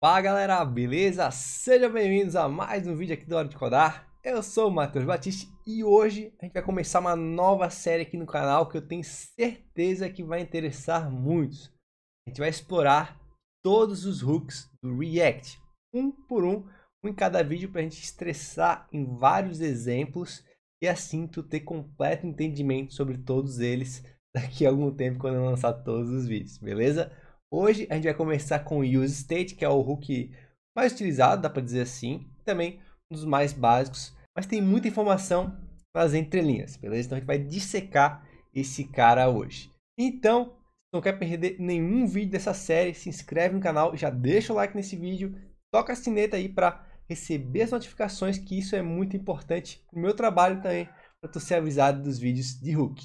Fala galera, beleza? Sejam bem-vindos a mais um vídeo aqui do Hora de Codar. Eu sou o Matheus Batista e hoje a gente vai começar uma nova série aqui no canal que eu tenho certeza que vai interessar muitos. A gente vai explorar todos os hooks do React, um por um, um em cada vídeo para a gente estressar em vários exemplos e assim tu ter completo entendimento sobre todos eles daqui a algum tempo quando eu lançar todos os vídeos, beleza? Hoje a gente vai começar com o use state, que é o hook mais utilizado, dá para dizer assim, também um dos mais básicos, mas tem muita informação nas entrelinhas, beleza? Então a gente vai dissecar esse cara hoje. Então, se não quer perder nenhum vídeo dessa série, se inscreve no canal, já deixa o like nesse vídeo, toca a sineta aí para receber as notificações, que isso é muito importante para o meu trabalho também, para tu ser avisado dos vídeos de hook.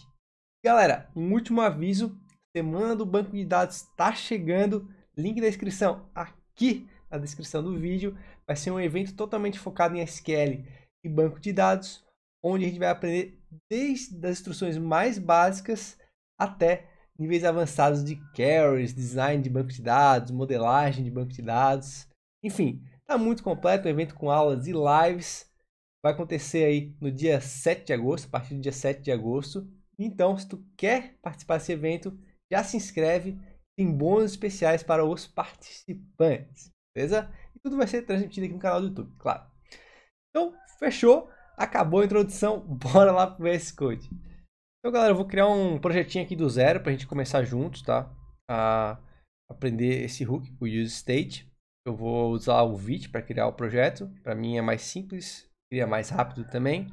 Galera, um último aviso, Semana do Banco de Dados está chegando. Link da inscrição aqui na descrição do vídeo. Vai ser um evento totalmente focado em SQL e banco de dados, onde a gente vai aprender desde as instruções mais básicas até níveis avançados de queries, design de banco de dados, modelagem de banco de dados. Enfim, está muito completo, um evento com aulas e lives. Vai acontecer aí no dia 7 de agosto, a partir do dia 7 de agosto. Então, se tu quer participar desse evento, já se inscreve, tem bônus especiais para os participantes, beleza? E tudo vai ser transmitido aqui no canal do YouTube, claro. Então, fechou, acabou a introdução, bora lá pro VS Code. Então, galera, eu vou criar um projetinho aqui do zero para a gente começar juntos, tá? A aprender esse hook, o use state. Eu vou usar o VIT para criar o projeto. Para mim é mais simples, cria mais rápido também.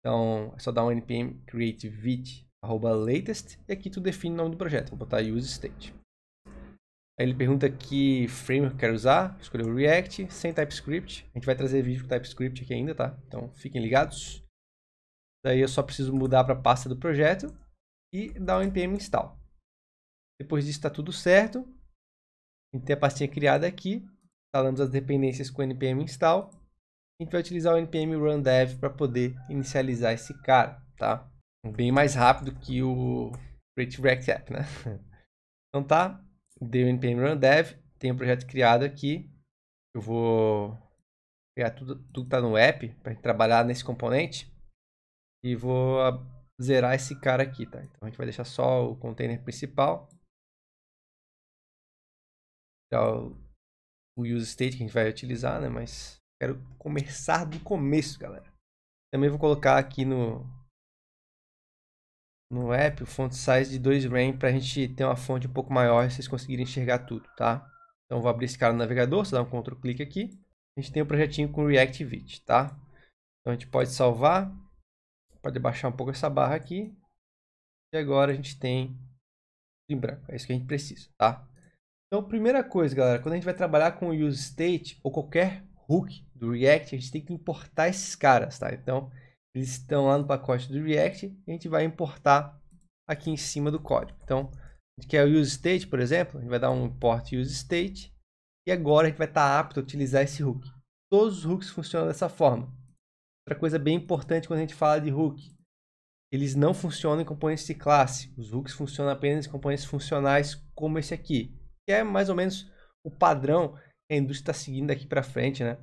Então, é só dar um npm create VIT arroba latest, e aqui tu define o nome do projeto, vou botar use state. Aí ele pergunta que framework quer usar, escolheu React, sem TypeScript, a gente vai trazer vídeo com TypeScript aqui ainda, tá? Então fiquem ligados. Daí eu só preciso mudar para a pasta do projeto e dar o npm install. Depois disso está tudo certo. A gente tem a pastinha criada aqui, instalamos as dependências com o npm install. A gente vai utilizar o npm run dev para poder inicializar esse cara, tá? bem mais rápido que o Creative React App, né? Então tá, deu npm run dev, tem um projeto criado aqui. Eu vou pegar tudo, tudo que tá no app para trabalhar nesse componente e vou zerar esse cara aqui, tá? Então a gente vai deixar só o container principal. O, o use state que a gente vai utilizar, né? Mas quero começar do começo, galera. Também vou colocar aqui no no app o font size de 2 rem para a gente ter uma fonte um pouco maior e vocês conseguirem enxergar tudo, tá? Então vou abrir esse cara no navegador, você dá um Ctrl clique aqui. A gente tem um projetinho com react Reactivate, tá? Então a gente pode salvar, pode baixar um pouco essa barra aqui. E agora a gente tem em branco, é isso que a gente precisa, tá? Então primeira coisa, galera, quando a gente vai trabalhar com o use state ou qualquer hook do React, a gente tem que importar esses caras, tá? Então eles estão lá no pacote do React. a gente vai importar aqui em cima do código. Então, a gente quer o useState, por exemplo. A gente vai dar um import useState E agora a gente vai estar tá apto a utilizar esse hook. Todos os hooks funcionam dessa forma. Outra coisa bem importante quando a gente fala de hook. Eles não funcionam em componentes de classe. Os hooks funcionam apenas em componentes funcionais como esse aqui. Que é mais ou menos o padrão que a indústria está seguindo daqui para frente, né?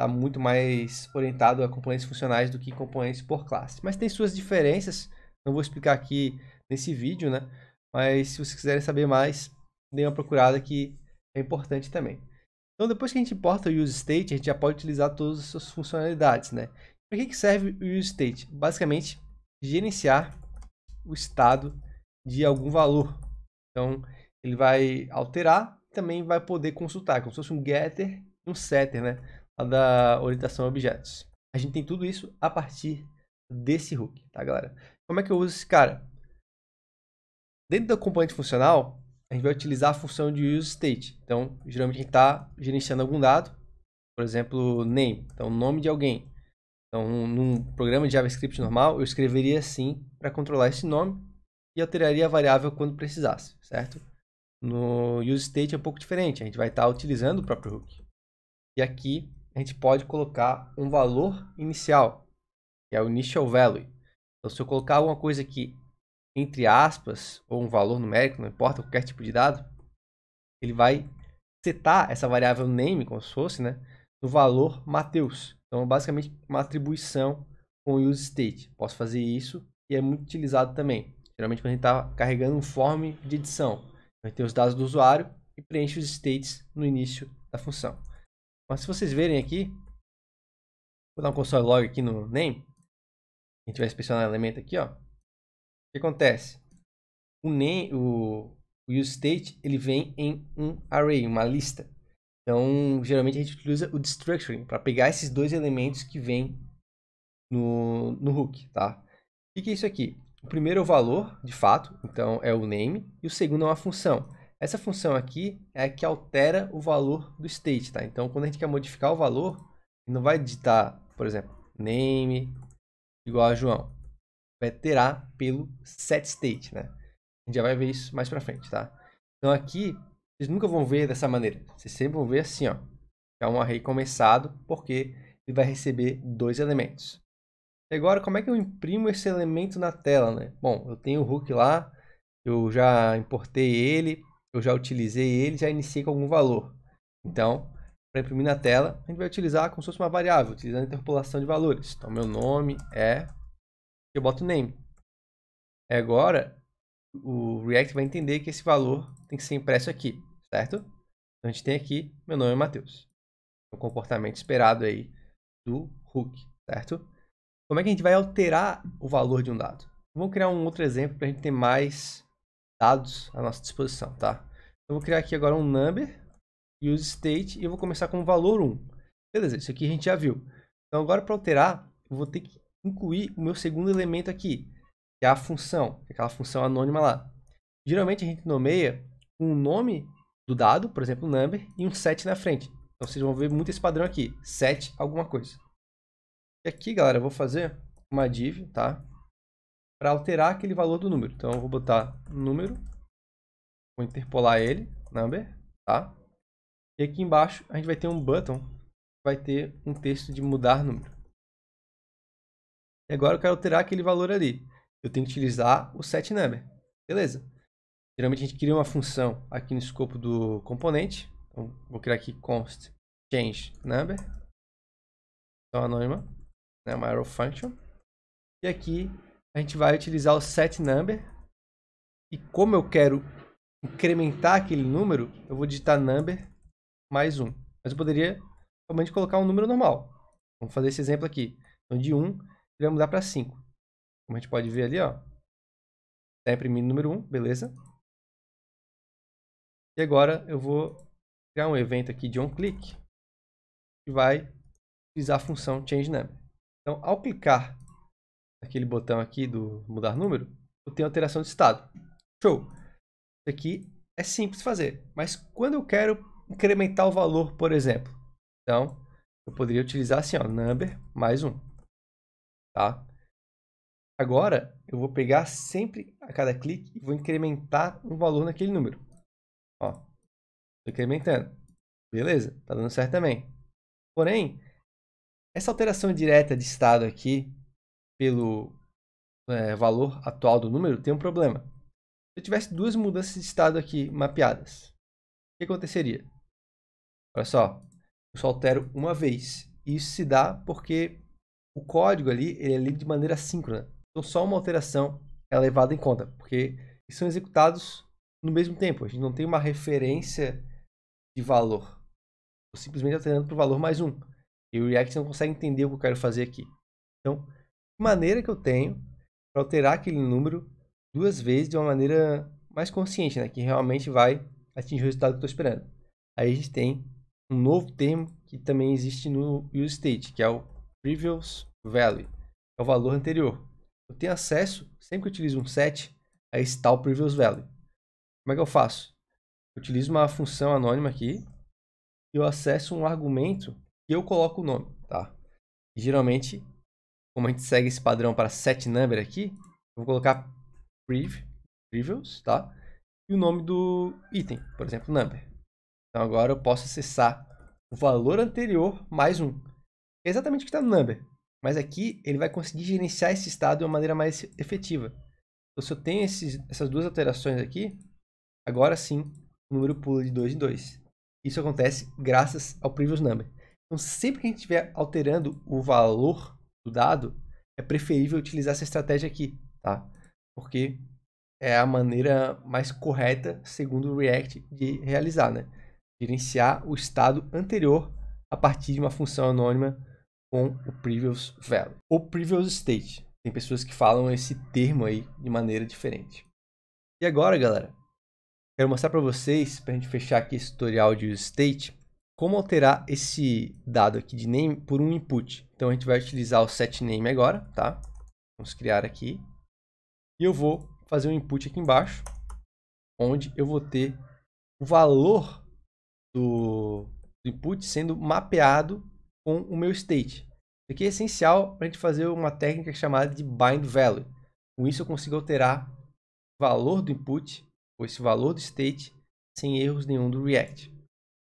está muito mais orientado a componentes funcionais do que componentes por classe. Mas tem suas diferenças, não vou explicar aqui nesse vídeo, né? Mas se vocês quiserem saber mais, dê uma procurada que é importante também. Então, depois que a gente importa o useState, a gente já pode utilizar todas as suas funcionalidades, né? Para que, que serve o useState? Basicamente, gerenciar o estado de algum valor. Então, ele vai alterar também vai poder consultar, como se fosse um getter e um setter, né? a da orientação a objetos. A gente tem tudo isso a partir desse hook, tá, galera? Como é que eu uso esse cara? Dentro da componente funcional, a gente vai utilizar a função de useState. Então, geralmente a gente está gerenciando algum dado, por exemplo, name, então nome de alguém. Então, num programa de JavaScript normal, eu escreveria assim para controlar esse nome e alteraria a variável quando precisasse, certo? No useState é um pouco diferente, a gente vai estar tá utilizando o próprio hook. E aqui a gente pode colocar um valor inicial, que é o initial value. Então, se eu colocar alguma coisa aqui entre aspas, ou um valor numérico, não importa, qualquer tipo de dado, ele vai setar essa variável name, como se fosse, né, no valor Mateus. Então, é basicamente, uma atribuição com use state. Posso fazer isso e é muito utilizado também. Geralmente, quando a gente está carregando um form de edição, a gente tem os dados do usuário e preenche os states no início da função. Mas se vocês verem aqui, vou dar um console log aqui no name. A gente vai inspecionar o elemento aqui, ó. O que acontece? O name, o, o useState, ele vem em um array, uma lista. Então, geralmente a gente utiliza o destructuring para pegar esses dois elementos que vêm no, no hook, tá? O que é isso aqui? O primeiro é o valor, de fato, então é o name, e o segundo é uma função. Essa função aqui é a que altera o valor do state, tá? Então, quando a gente quer modificar o valor, não vai digitar, por exemplo, name igual a João. Vai alterar pelo setState, né? A gente já vai ver isso mais pra frente, tá? Então, aqui, vocês nunca vão ver dessa maneira. Vocês sempre vão ver assim, ó. É um array começado, porque ele vai receber dois elementos. E agora, como é que eu imprimo esse elemento na tela, né? Bom, eu tenho o hook lá, eu já importei ele, eu já utilizei ele, já iniciei com algum valor. Então, para imprimir na tela, a gente vai utilizar como se fosse uma variável, utilizando a interpolação de valores. Então, meu nome é... Eu boto name. É agora, o React vai entender que esse valor tem que ser impresso aqui, certo? Então, a gente tem aqui, meu nome é Matheus. É o comportamento esperado aí do hook, certo? Como é que a gente vai alterar o valor de um dado? Vamos criar um outro exemplo para a gente ter mais dados à nossa disposição, tá? Eu vou criar aqui agora um number, e use state, e eu vou começar com o valor 1. Beleza, isso aqui a gente já viu. Então agora para alterar, eu vou ter que incluir o meu segundo elemento aqui, que é a função, é aquela função anônima lá. Geralmente a gente nomeia um nome do dado, por exemplo, number, e um set na frente. Então vocês vão ver muito esse padrão aqui, set alguma coisa. E aqui, galera, eu vou fazer uma div, tá? Para alterar aquele valor do número. Então eu vou botar número Vou interpolar ele, number, tá? E aqui embaixo a gente vai ter um button, vai ter um texto de mudar número. E agora eu quero alterar aquele valor ali. Eu tenho que utilizar o set number. Beleza. Geralmente a gente cria uma função aqui no escopo do componente. Então, vou criar aqui const change number. Então anônima, né, uma arrow function. E aqui a gente vai utilizar o set number. E como eu quero incrementar aquele número, eu vou digitar number mais um. Mas eu poderia somente colocar um número normal. Vamos fazer esse exemplo aqui. Então, de 1, ele vai mudar para 5. Como a gente pode ver ali, ó. Está imprimindo o número 1, beleza. E agora eu vou criar um evento aqui de onClick que vai utilizar a função changeNumber. Então, ao clicar naquele botão aqui do mudar número, eu tenho alteração de estado. Show! aqui é simples fazer, mas quando eu quero incrementar o valor, por exemplo, então eu poderia utilizar assim, ó, number mais um, tá? Agora eu vou pegar sempre a cada clique e vou incrementar um valor naquele número, ó, tô incrementando, beleza? Tá dando certo também. Porém, essa alteração direta de estado aqui pelo é, valor atual do número tem um problema eu tivesse duas mudanças de estado aqui mapeadas, o que aconteceria? Olha só, eu só altero uma vez. Isso se dá porque o código ali ele é lido de maneira síncrona. Então só uma alteração é levada em conta, porque são executados no mesmo tempo. A gente não tem uma referência de valor. Estou simplesmente alterando para o valor mais um. E o React não consegue entender o que eu quero fazer aqui. Então, que maneira que eu tenho para alterar aquele número duas vezes de uma maneira mais consciente, né? Que realmente vai atingir o resultado que eu estou esperando. Aí a gente tem um novo termo que também existe no use state, que é o previous value, é o valor anterior. Eu tenho acesso, sempre que utilizo um set, a esse tal previous value. Como é que eu faço? Eu utilizo uma função anônima aqui e eu acesso um argumento e eu coloco o nome, tá? E geralmente, como a gente segue esse padrão para set number aqui, eu vou colocar trivials, tá? E o nome do item, por exemplo, number. Então agora eu posso acessar o valor anterior mais um. É exatamente o que está no number. Mas aqui ele vai conseguir gerenciar esse estado de uma maneira mais efetiva. Então se eu tenho esses, essas duas alterações aqui, agora sim o número pula de 2 em 2. Isso acontece graças ao previous number. Então sempre que a gente estiver alterando o valor do dado, é preferível utilizar essa estratégia aqui, tá? porque é a maneira mais correta, segundo o React, de realizar, né? Gerenciar o estado anterior a partir de uma função anônima com o previous value. O previous state. Tem pessoas que falam esse termo aí de maneira diferente. E agora, galera, quero mostrar para vocês, para a gente fechar aqui esse tutorial de use state, como alterar esse dado aqui de name por um input. Então a gente vai utilizar o set name agora, tá? Vamos criar aqui e eu vou fazer um input aqui embaixo, onde eu vou ter o valor do, do input sendo mapeado com o meu state. Isso aqui é essencial para a gente fazer uma técnica chamada de bind value. Com isso eu consigo alterar o valor do input, ou esse valor do state, sem erros nenhum do React.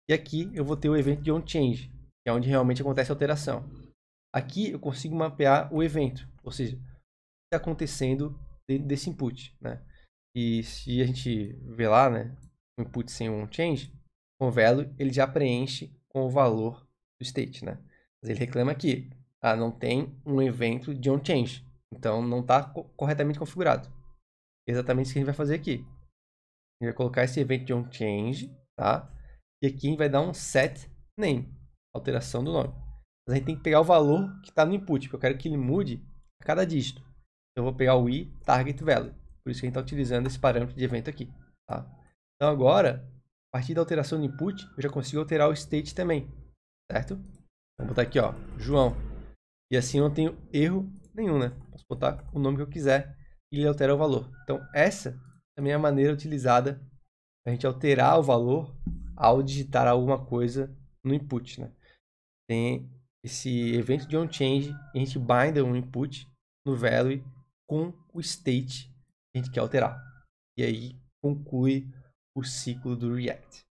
E aqui eu vou ter o evento de onChange, que é onde realmente acontece a alteração. Aqui eu consigo mapear o evento, ou seja, o que está acontecendo desse input, né? E se a gente vê lá, né, um input sem um change, o value ele já preenche com o valor do state, né? Mas ele reclama aqui, ah, não tem um evento de on change, então não está co corretamente configurado. Exatamente isso que a gente vai fazer aqui. A gente vai colocar esse evento de on change, tá? E aqui a gente vai dar um set name, alteração do nome. Mas a gente tem que pegar o valor que está no input, porque eu quero que ele mude a cada dígito eu vou pegar o i target value. Por isso que a gente está utilizando esse parâmetro de evento aqui. Tá? Então agora, a partir da alteração do input, eu já consigo alterar o state também, certo? Então, vou botar aqui, ó, João. E assim eu não tenho erro nenhum, né? Posso botar o nome que eu quiser e ele altera o valor. Então essa também é a maneira utilizada a gente alterar o valor ao digitar alguma coisa no input, né? Tem esse evento de onChange, a gente binda um input no value com o state que a gente quer alterar. E aí conclui o ciclo do React.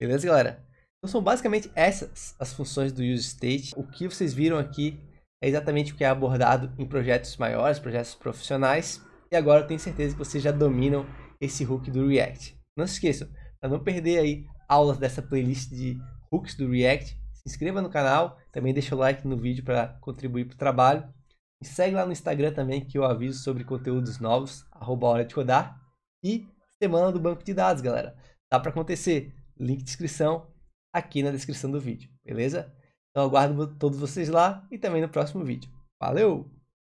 Beleza, galera? Então são basicamente essas as funções do use state. O que vocês viram aqui é exatamente o que é abordado em projetos maiores, projetos profissionais. E agora eu tenho certeza que vocês já dominam esse hook do React. Não se esqueçam, para não perder aí aulas dessa playlist de hooks do React, se inscreva no canal, também deixa o like no vídeo para contribuir para o trabalho. Me segue lá no Instagram também, que eu aviso sobre conteúdos novos, arroba hora de rodar. E semana do banco de dados, galera. Dá para acontecer. Link de inscrição aqui na descrição do vídeo, beleza? Então aguardo todos vocês lá e também no próximo vídeo. Valeu!